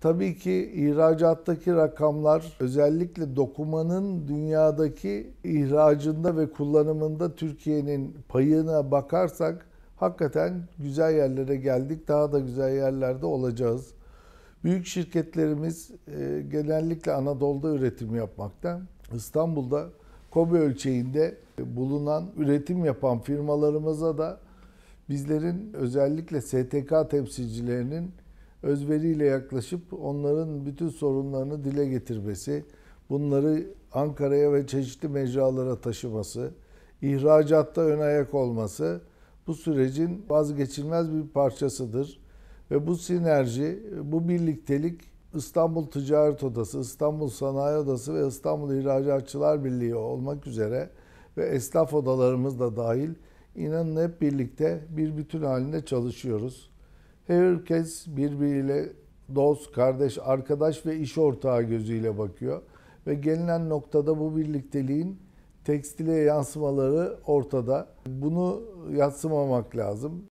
Tabii ki ihracattaki rakamlar özellikle dokumanın dünyadaki ihracında ve kullanımında Türkiye'nin payına bakarsak hakikaten güzel yerlere geldik. Daha da güzel yerlerde olacağız. Büyük şirketlerimiz e, genellikle Anadolu'da üretim yapmakta. İstanbul'da Kobe ölçeğinde bulunan üretim yapan firmalarımıza da bizlerin özellikle STK temsilcilerinin özveriyle yaklaşıp onların bütün sorunlarını dile getirmesi, bunları Ankara'ya ve çeşitli mecralara taşıması, ihracatta ön ayak olması bu sürecin vazgeçilmez bir parçasıdır. Ve bu sinerji, bu birliktelik İstanbul Ticaret Odası, İstanbul Sanayi Odası ve İstanbul İhracatçılar Birliği olmak üzere ve esnaf odalarımız da dahil inanın hep birlikte bir bütün halinde çalışıyoruz. Herkes birbiriyle dost, kardeş, arkadaş ve iş ortağı gözüyle bakıyor. Ve gelinen noktada bu birlikteliğin tekstile yansımaları ortada. Bunu yatsımamak lazım.